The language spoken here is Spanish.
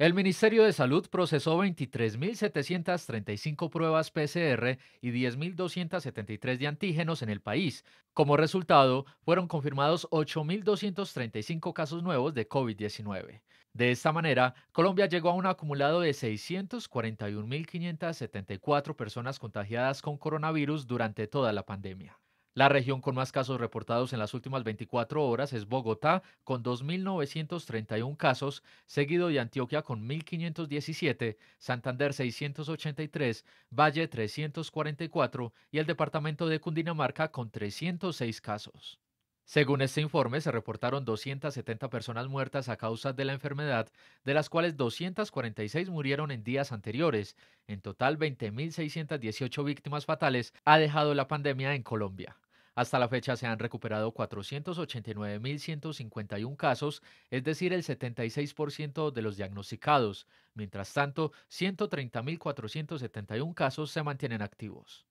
El Ministerio de Salud procesó 23.735 pruebas PCR y 10.273 de antígenos en el país. Como resultado, fueron confirmados 8.235 casos nuevos de COVID-19. De esta manera, Colombia llegó a un acumulado de 641.574 personas contagiadas con coronavirus durante toda la pandemia. La región con más casos reportados en las últimas 24 horas es Bogotá, con 2.931 casos, seguido de Antioquia con 1.517, Santander 683, Valle 344 y el departamento de Cundinamarca con 306 casos. Según este informe, se reportaron 270 personas muertas a causa de la enfermedad, de las cuales 246 murieron en días anteriores. En total, 20.618 víctimas fatales ha dejado la pandemia en Colombia. Hasta la fecha se han recuperado 489.151 casos, es decir, el 76% de los diagnosticados. Mientras tanto, 130.471 casos se mantienen activos.